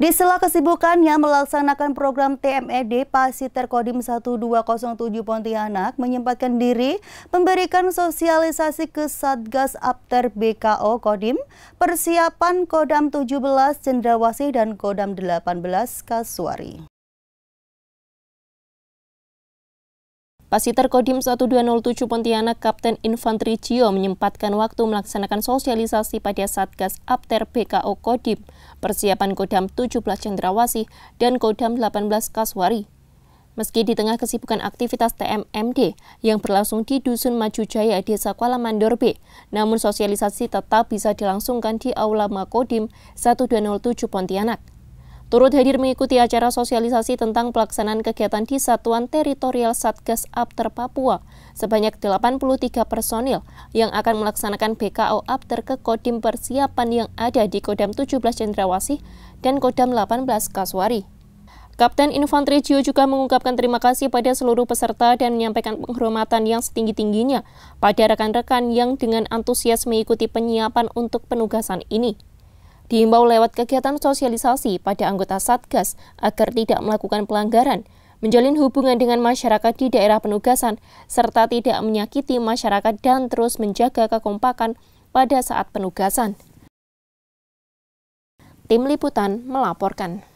Di sela kesibukannya melaksanakan program TMED, Pasiter Kodim 1207 Pontianak menyempatkan diri memberikan sosialisasi ke Satgas Apter BKO Kodim, persiapan Kodam 17 Cendrawasih dan Kodam 18 Kasuari. Pasiter Kodim 1207 Pontianak Kapten Infantri Cio menyempatkan waktu melaksanakan sosialisasi pada Satgas Apter PKO Kodim, persiapan Kodam 17 Cendrawasih, dan Kodam 18 Kaswari. Meski di tengah kesibukan aktivitas TMMD yang berlangsung di Dusun Maju Jaya, Desa Kuala Mandor B, namun sosialisasi tetap bisa dilangsungkan di Aula Makodim 1207 Pontianak. Turut hadir mengikuti acara sosialisasi tentang pelaksanaan kegiatan di Satuan Teritorial Satgas Apter Papua sebanyak 83 personil yang akan melaksanakan BKO Apter ke Kodim persiapan yang ada di Kodam 17 Cendrawasih dan Kodam 18 Kaswari. Kapten Infanteri Gio juga mengungkapkan terima kasih pada seluruh peserta dan menyampaikan penghormatan yang setinggi-tingginya pada rekan-rekan yang dengan antusias mengikuti penyiapan untuk penugasan ini diimbau lewat kegiatan sosialisasi pada anggota Satgas agar tidak melakukan pelanggaran, menjalin hubungan dengan masyarakat di daerah penugasan, serta tidak menyakiti masyarakat dan terus menjaga kekompakan pada saat penugasan. Tim Liputan melaporkan.